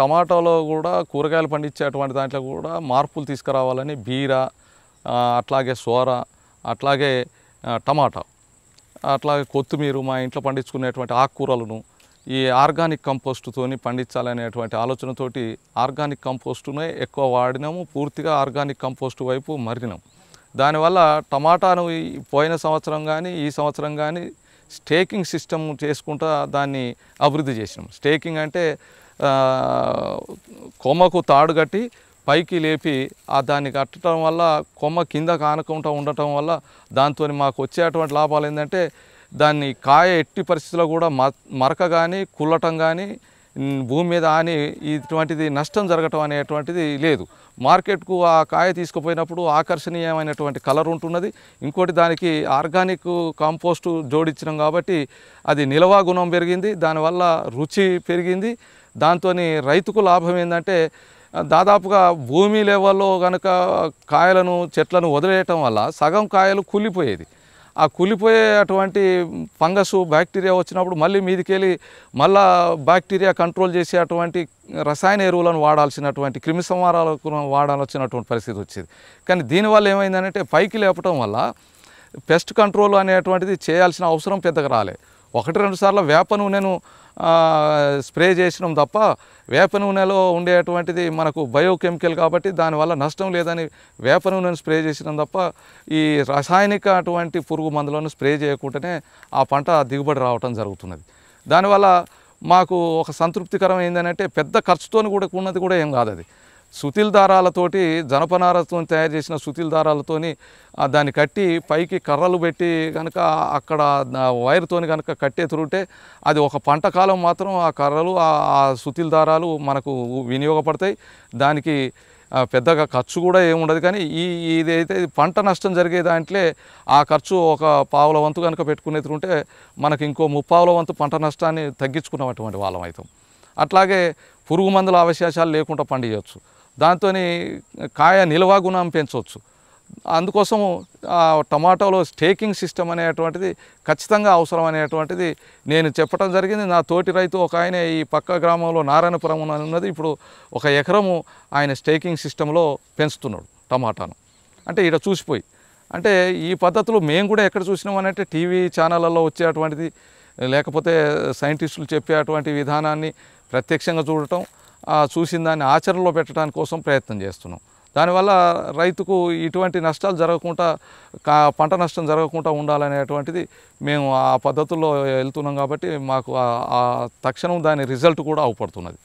టమాటాలో కూడా కూరగాయలు పండించేటువంటి దాంట్లో కూడా మార్పులు తీసుకురావాలని బీర అట్లాగే సోర అట్లాగే టమాటా అట్లాగే కొత్తిమీర మా ఇంట్లో పండించుకునేటువంటి ఆకుకూరలను ఈ ఆర్గానిక్ కంపోస్ట్తోని పండించాలనేటువంటి ఆలోచనతోటి ఆర్గానిక్ కంపోస్టునే ఎక్కువ వాడినాము పూర్తిగా ఆర్గానిక్ కంపోస్ట్ వైపు మరినాము దానివల్ల టమాటాను పోయిన సంవత్సరం కానీ ఈ సంవత్సరం కానీ స్టేకింగ్ సిస్టమ్ చేసుకుంటూ దాన్ని అభివృద్ధి చేసినాం స్టేకింగ్ అంటే కొమ్మకు తాడు కట్టి పైకి లేపి ఆ దాన్ని కట్టడం వల్ల కొమ్మ కింద కానకుండా ఉండటం వల్ల దాంతో మాకు వచ్చేటువంటి లాభాలు ఏంటంటే దాన్ని కాయ ఎట్టి పరిస్థితుల్లో కూడా మరక కానీ కుల్లటం కానీ భూమి మీద ఆని ఇటువంటిది నష్టం జరగటం అనేటువంటిది లేదు మార్కెట్కు ఆ కాయ తీసుకుపోయినప్పుడు ఆకర్షణీయమైనటువంటి కలర్ ఉంటున్నది ఇంకోటి దానికి ఆర్గానిక్ కాంపోస్టు జోడించడం కాబట్టి అది నిలవ గుణం పెరిగింది దానివల్ల రుచి పెరిగింది దాంతో రైతుకు లాభం ఏంటంటే దాదాపుగా భూమి లెవెల్లో కనుక కాయలను చెట్లను వదిలేయటం వల్ల సగం కాయలు కూలిపోయేది ఆ కూలిపోయే అటువంటి ఫంగస్ బ్యాక్టీరియా వచ్చినప్పుడు మళ్ళీ మీదికెళ్ళి మళ్ళా బ్యాక్టీరియా కంట్రోల్ చేసే అటువంటి రసాయన ఎరువులను వాడాల్సినటువంటి క్రిమి సంహారాలకు వాడాల్సినటువంటి పరిస్థితి వచ్చేది కానీ దీనివల్ల ఏమైందంటే పైకి లేపటం వల్ల పెస్ట్ కంట్రోల్ అనేటువంటిది చేయాల్సిన అవసరం పెద్దగా రాలేదు ఒకటి రెండు సార్లు వేప నూనెను స్ప్రే చేసినాం తప్ప వేప నూనెలో ఉండేటువంటిది మనకు బయోకెమికల్ కాబట్టి దానివల్ల నష్టం లేదని వేప నూనెను స్ప్రే చేసినాం తప్ప ఈ రసాయనిక అటువంటి పురుగు మందులను స్ప్రే చేయకుండానే ఆ పంట దిగుబడి రావటం జరుగుతున్నది దానివల్ల మాకు ఒక సంతృప్తికరం ఏంటంటే పెద్ద ఖర్చుతో కూడా ఉన్నది కూడా ఏం కాదు అది సుతిల్ దారాలతోటి జనపనారతో తయారు చేసిన సుతిల్ దారాలతోని దాన్ని కట్టి పైకి కర్రలు పెట్టి కనుక అక్కడ వైర్తో కనుక కట్టేతురుంటే అది ఒక పంట కాలం మాత్రం ఆ కర్రలు ఆ సుతిల్ దారాలు మనకు వినియోగపడతాయి దానికి పెద్దగా ఖర్చు కూడా ఏముండదు కానీ ఈ ఇదైతే పంట నష్టం జరిగే దాంట్లో ఆ ఖర్చు ఒక పావుల వంతు కనుక పెట్టుకునేతుంటే మనకి ఇంకో ముప్పావుల వంతు పంట నష్టాన్ని తగ్గించుకున్నటువంటి వాళ్ళం అవుతాం అట్లాగే పురుగు మందుల అవశేషాలు లేకుండా పండియచ్చు దాంతో కాయ నిల్వ గుణం పెంచవచ్చు అందుకోసం టమాటాలో స్టేకింగ్ సిస్టమ్ అనేటువంటిది ఖచ్చితంగా అవసరం అనేటువంటిది నేను చెప్పడం జరిగింది నా తోటి రైతు ఒక ఆయన ఈ పక్క గ్రామంలో నారాయణపురం ఉన్నది ఇప్పుడు ఒక ఎకరము ఆయన స్టేకింగ్ సిస్టంలో పెంచుతున్నాడు టమాటాను అంటే ఇక్కడ చూసిపోయి అంటే ఈ పద్ధతులు మేము కూడా ఎక్కడ చూసినామనంటే టీవీ ఛానళ్ళల్లో వచ్చేటువంటిది లేకపోతే సైంటిస్టులు చెప్పేటువంటి విధానాన్ని ప్రత్యక్షంగా చూడటం చూసిన దాన్ని ఆచరణలో పెట్టడానికి కోసం ప్రయత్నం చేస్తున్నాం దానివల్ల రైతుకు ఇటువంటి నష్టాలు జరగకుండా పంట నష్టం జరగకుండా ఉండాలనేటువంటిది మేము ఆ పద్ధతుల్లో వెళ్తున్నాం కాబట్టి మాకు తక్షణం దాని రిజల్ట్ కూడా అవపడుతున్నది